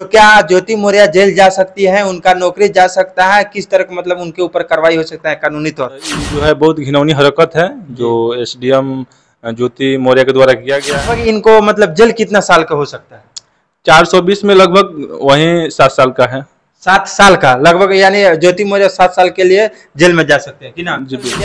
तो क्या ज्योति मौर्या जेल जा सकती है उनका नौकरी जा सकता है किस तरह का मतलब उनके ऊपर कार्रवाई हो सकता है कानूनी तौर जो है बहुत घिनौनी हरकत है जो एस ज्योति मौर्य के द्वारा किया गया इनको मतलब जेल कितना साल का हो सकता है 420 में लगभग वही सात साल का है सात साल का लगभग यानी ज्योति मौर्य सात साल के लिए जेल में जा सकते हैं कि ना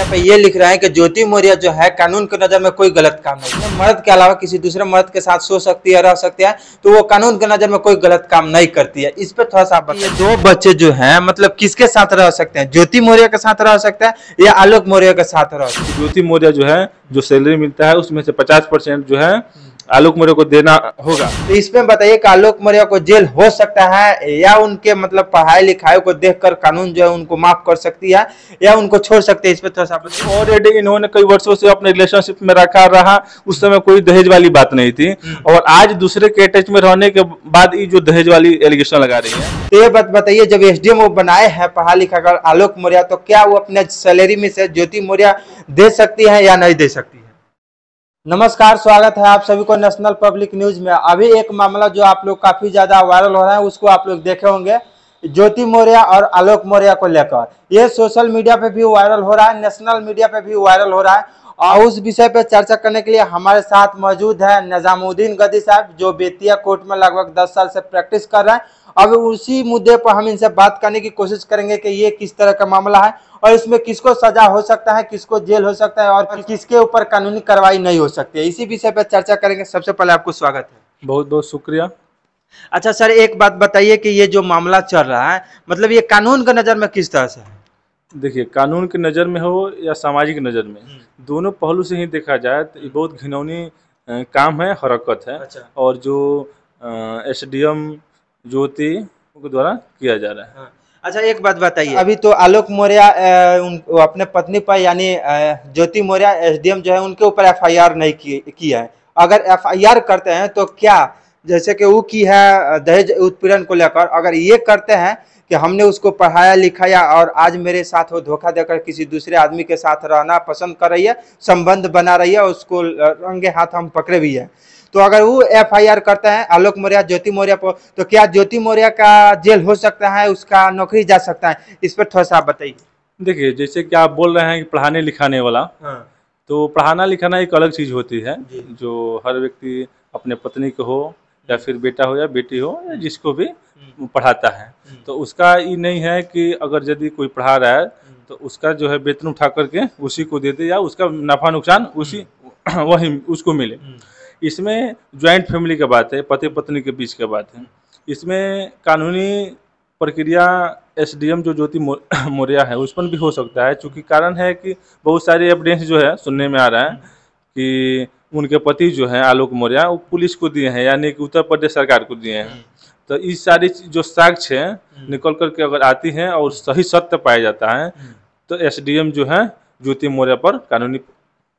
पे ये लिख रहा है कि ज्योति मौर्य जो है कानून की नजर में कोई गलत काम नहीं मर्द के अलावा किसी दूसरे मर्द के साथ सो सकती है रह सकती है तो वो कानून की नजर में कोई गलत काम नहीं करती है इस पर थोड़ा सा दो बच्चे जो है मतलब किसके साथ रह सकते हैं ज्योति मौर्य के साथ रह सकते हैं या आलोक मौर्य के साथ रह सकते ज्योति मौर्य जो है जो सैलरी मिलता है उसमें से पचास जो है आलोक मौर्य को देना होगा तो इसमें बताइए की आलोक मौर्य को जेल हो सकता है या उनके मतलब पढ़ाई लिखाई को देखकर कानून जो है उनको माफ कर सकती है या उनको छोड़ सकते हैं इस पर थोड़ा सा ऑलरेडी इन्होंने कई वर्षों से अपने रिलेशनशिप में रखा रहा उस समय कोई दहेज वाली बात नहीं थी हम्म। और आज दूसरे के अटैच में रहने के बाद ये जो दहेज वाली एलिगेशन लगा रही है तो ये बात बताइए जब एस वो बनाए हैं पढ़ा लिखा कर आलोक मौर्य तो क्या वो अपने सैलरी में से ज्योति मौर्य दे सकती है या नहीं दे सकती नमस्कार स्वागत है आप सभी को नेशनल पब्लिक न्यूज में अभी एक मामला जो आप लोग काफी ज्यादा वायरल हो रहा है उसको आप लोग देखे होंगे ज्योति मौर्य और आलोक मौर्य को लेकर ये सोशल मीडिया पे भी वायरल हो रहा है नेशनल मीडिया पे भी वायरल हो रहा है और उस विषय पर चर्चा करने के लिए हमारे साथ मौजूद है निजामुद्दीन गदी साहब जो बेतिया कोर्ट में लगभग 10 साल से प्रैक्टिस कर रहे हैं अब उसी मुद्दे पर हम इनसे बात करने की कोशिश करेंगे कि ये किस तरह का मामला है और इसमें किसको सजा हो सकता है किसको जेल हो सकता है और किसके ऊपर कानूनी कार्रवाई नहीं हो सकती है इसी विषय पर चर्चा करेंगे सबसे पहले आपको स्वागत है बहुत बहुत शुक्रिया अच्छा सर एक बात बताइए कि ये जो मामला चल रहा है मतलब ये कानून के नज़र में किस तरह से है देखिए कानून की नज़र में हो या सामाजिक नज़र में हम्म। दोनों पहलू से ही देखा जाए तो ये बहुत घिनौनी काम है हरकत है अच्छा। और जो एस डी एम ज्योति के द्वारा किया जा रहा है हाँ। अच्छा एक बात बताइए अभी तो आलोक मौर्या अपने पत्नी पर यानी ज्योति मौर्य एसडीएम जो है उनके ऊपर एफआईआर नहीं की, की है अगर एफआईआर करते हैं तो क्या जैसे कि वो की है दहेज उत्पीड़न को लेकर अगर ये करते हैं कि हमने उसको पढ़ाया लिखाया और आज मेरे साथ वो धोखा देकर किसी दूसरे आदमी के साथ रहना पसंद कर रही है संबंध बना रही है उसको रंगे हाथ हम पकड़े भी है तो अगर वो एफ आई आर करता है आलोक मौर्य ज्योति मौर्य पर तो क्या ज्योति मौर्य का जेल हो सकता है उसका नौकरी जा सकता है इस पर थोड़ा सा आप बताइए देखिए जैसे कि आप बोल रहे हैं कि पढ़ाने लिखाने वाला हाँ। तो पढ़ाना लिखाना एक अलग चीज़ होती है जो हर व्यक्ति अपने पत्नी को हो या फिर बेटा हो या बेटी हो या जिसको भी हम्म। पढ़ाता है हम्म। तो उसका ये नहीं है कि अगर यदि कोई पढ़ा रहा है हम्म। तो उसका जो है वेतन उठा करके उसी को दे दे या उसका नफा नुकसान उसी वही उसको मिले इसमें ज्वाइंट फैमिली का बात है पति पत्नी के बीच का बात है इसमें कानूनी प्रक्रिया एसडीएम जो ज्योति मौर्या है उस पर भी हो सकता है चूँकि कारण है कि बहुत सारे एविडेंस जो है सुनने में आ रहा है कि उनके पति जो हैं आलोक मौर्य वो पुलिस को दिए हैं यानी कि उत्तर प्रदेश सरकार को दिए हैं हम्म। तो इस सारी जो साक्ष्य है हम्म। निकल करके अगर आती हैं और सही सत्य पाया जाता है हम्म। तो एसडीएम जो है ज्योति मौर्य पर कानूनी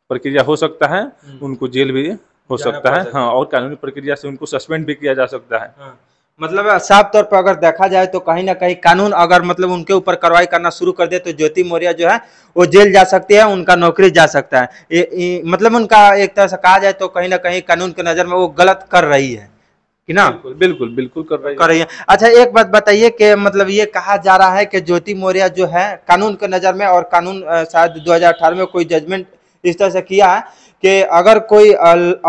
प्रक्रिया हो सकता है उनको जेल भी हो सकता है हाँ और कानूनी प्रक्रिया से उनको सस्पेंड भी किया जा सकता है हाँ। मतलब साफ तौर पर अगर देखा जाए तो कहीं ना कहीं कानून अगर मतलब उनके ऊपर कार्रवाई करना शुरू कर दे तो ज्योति मौर्य जो है वो जेल जा सकती है उनका नौकरी जा सकता है ए, ए, मतलब उनका एक तरह से कहा जाए तो कहीं ना कहीं कानून की नज़र में वो गलत कर रही है कि ना बिल्कुल बिल्कुल बिल्कुल कर रही कर रही है अच्छा एक बात बताइए कि मतलब ये कहा जा रहा है कि ज्योति मौर्य जो है कानून के नज़र में और कानून शायद दो में कोई जजमेंट इस तरह से किया है कि अगर कोई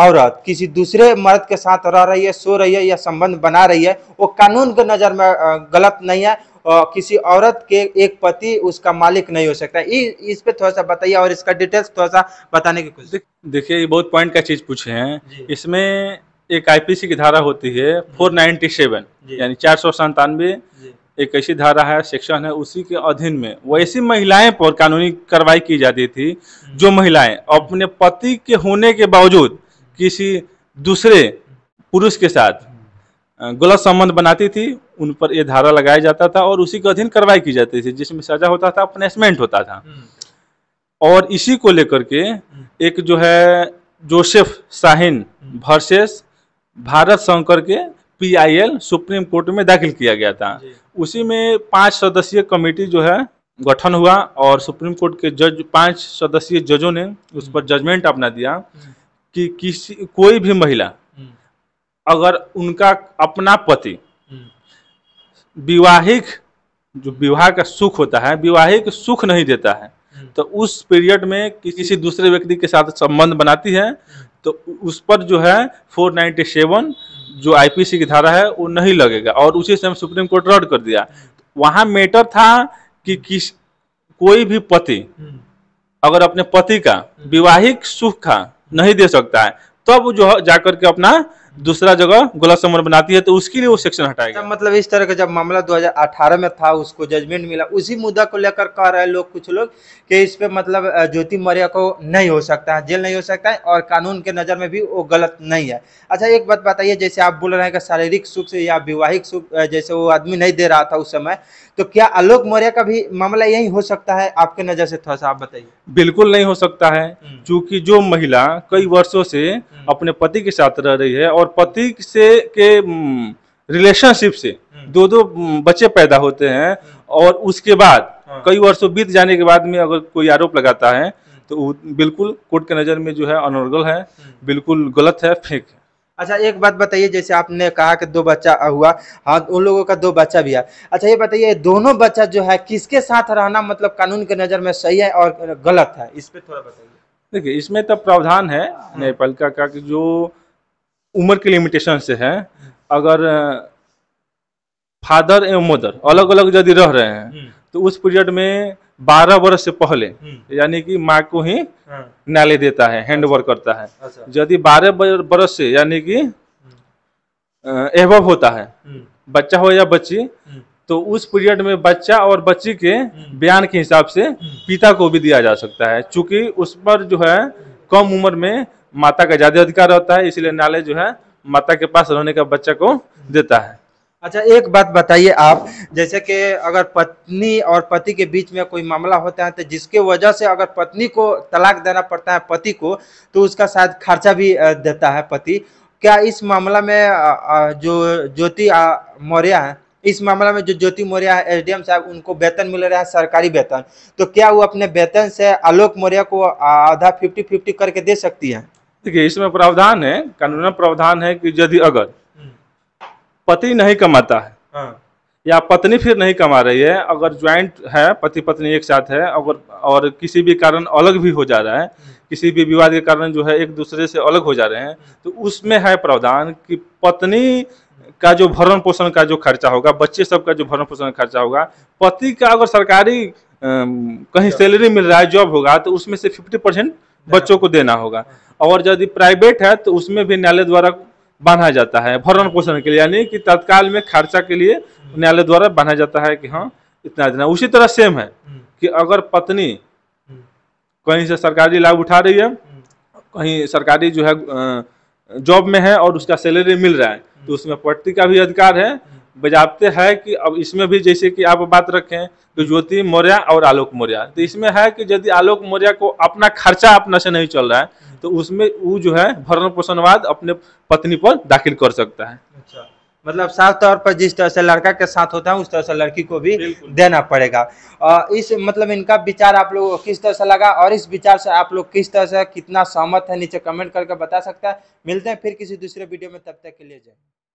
औरत किसी दूसरे मर्द के साथ रह रही है सो रही है या संबंध बना रही है वो कानून के नज़र में गलत नहीं है और किसी औरत के एक पति उसका मालिक नहीं हो सकता इस पे थोड़ा सा बताइए और इसका डिटेल्स थोड़ा सा बताने की कोशिश देखिए ये बहुत पॉइंट का चीज़ पूछे हैं इसमें एक आईपीसी की धारा होती है फोर नाइन्टी सेवन यानी चार सौ संतानवे एक ऐसी धारा है सेक्शन है उसी के अधीन में वैसी महिलाएं पर कानूनी कार्रवाई की जाती थी जो महिलाएं अपने पति के होने के बावजूद किसी दूसरे पुरुष के साथ गलत संबंध बनाती थी उन पर यह धारा लगाया जाता था और उसी के अधीन कार्रवाई की जाती थी जिसमें सजा होता था पनिशमेंट होता था हम्म। और इसी को लेकर के हम्म। एक जो है जोसेफ शाहिन हम्म। वर्सेस भारत शंकर के पीआईएल सुप्रीम कोर्ट में दाखिल किया गया था उसी में पांच सदस्यीय कमेटी जो है गठन हुआ और सुप्रीम कोर्ट के जज पांच सदस्यीय जजों ने उस पर जजमेंट हम्म। अपना दिया हम्म। कि किसी कोई भी महिला हम्म। अगर उनका अपना पति विवाहिक जो विवाह का सुख होता है विवाहिक सुख नहीं देता है तो उस पीरियड में किसी दूसरे व्यक्ति के साथ संबंध बनाती है तो उस पर जो है 497 जो आईपीसी की धारा है वो नहीं लगेगा और उसी समय सुप्रीम कोर्ट रद्द कर दिया वहां मैटर था कि किस कोई भी पति हम्म। अगर अपने पति का हम्म। विवाहिक सुख का नहीं दे सकता है तब तो जो जाकर के अपना दूसरा जगह गोला समर बनाती है तो उसके लिए वो सेक्शन हटाया गया मतलब इस तरह का जब मामला 2018 में था उसको जजमेंट मिला उसी मुद्दा को लेकर कह रहे लोग कुछ लोग कि इस पे मतलब ज्योति मौर्य को नहीं हो सकता है जेल नहीं हो सकता है और कानून के नज़र में भी वो गलत नहीं है अच्छा एक बात बताइए जैसे आप बोल रहे हैं कि शारीरिक सुख से या विवाहिक सुख जैसे वो आदमी नहीं दे रहा था उस समय तो क्या आलोक मौर्य का भी मामला यही हो सकता है आपके नज़र से थोड़ा सा आप बताइए बिल्कुल नहीं हो सकता है हम्म। क्योंकि जो महिला कई वर्षों से हम्म। अपने पति के साथ रह रही है और और पति से के रिलेशनशिप हम्म, से हम्म। दो दो हम्म, बच्चे पैदा होते हैं और उसके बाद हाँ। कई वर्षों बीत जाने के बाद में अगर कोई आरोप लगाता है तो बिल्कुल कोर्ट के नज़र में जो है अनर्गल है बिल्कुल गलत है फेक है अच्छा एक बात बताइए जैसे आपने कहा कि दो बच्चा हुआ हाँ उन लोगों का दो बच्चा भी है अच्छा ये बताइए दोनों बच्चा जो है किसके साथ रहना मतलब कानून के नज़र में सही है और गलत है इस पर थोड़ा बताइए देखिए इसमें तो प्रावधान है हाँ। न्यायपालिका का कि जो उम्र के लिमिटेशन से है अगर फादर एवं मदर अलग अलग यदि रह रहे हैं हम्म। तो उस पीरियड में बारह वर्ष से पहले हम्म। यानी कि माँ को ही हाँ। न्यायालय देता है हैंड ओवर अच्छा। करता है अच्छा। यदि बारह वर्ष से यानी कि एहब हम्म। होता है बच्चा हो या बच्ची तो उस पीरियड में बच्चा और बच्ची के बयान के हिसाब से पिता को भी दिया जा सकता है चूंकि उस पर जो है कम उम्र में माता का ज्यादा अधिकार होता है इसलिए न्यायालय जो है माता के पास रहने का बच्चा को देता है अच्छा एक बात बताइए आप जैसे कि अगर पत्नी और पति के बीच में कोई मामला होता है तो जिसके वजह से अगर पत्नी को तलाक देना पड़ता है पति को तो उसका शायद खर्चा भी देता है पति क्या इस मामला में जो ज्योति मौर्य है इस मामला में जो ज्योति मौर्य है एसडीएम साहब उनको वेतन मिल रहा है सरकारी वेतन तो क्या वो अपने वेतन से आलोक मौर्य को आधा फिफ्टी फिफ्टी करके दे सकती है देखिए इसमें प्रावधान है कानून प्रावधान है कि यदि अगर पति नहीं कमाता है हाँ। या पत्नी फिर नहीं कमा रही है अगर ज्वाइंट है पति पत्नी एक साथ है अगर और किसी भी कारण अलग भी हो जा रहा है किसी भी विवाद के कारण जो है एक दूसरे से अलग हो जा रहे हैं तो उसमें है प्रावधान कि पत्नी का जो भरण पोषण का जो खर्चा होगा बच्चे सब का जो भरण पोषण खर्चा होगा पति का अगर सरकारी कहीं सैलरी अच्छा। मिल रहा है जॉब होगा तो उसमें से फिफ्टी परसेंट बच्चों को देना होगा और यदि प्राइवेट है तो उसमें भी न्यायालय द्वारा बांधा जाता है भरण पोषण के लिए यानी कि तत्काल में खर्चा के लिए न्यायालय द्वारा बांधा जाता है कि हाँ इतना देना उसी तरह सेम है कि अगर पत्नी कहीं से सरकारी लाभ उठा रही है कहीं सरकारी जो है जॉब में है और उसका सैलरी मिल रहा है तो उसमें पति का भी अधिकार है बजाबते है कि अब इसमें भी जैसे कि आप बात रखें तो ज्योति मौर्य और आलोक मौर्य तो इसमें है कि यदि आलोक मौर्य को अपना खर्चा अपना से नहीं चल रहा है तो उसमें वो जो है भरण पोषणवाद अपने पत्नी पर दाखिल कर सकता है अच्छा मतलब साफ तौर पर जिस तरह से लड़का के साथ होता है उस तरह से लड़की को भी देना पड़ेगा और इस मतलब इनका विचार आप लोगों को किस तरह से लगा और इस विचार से आप लोग किस तरह से कितना सहमत है नीचे कमेंट करके बता सकता है मिलते हैं फिर किसी दूसरे वीडियो में तब तक के लिए जाए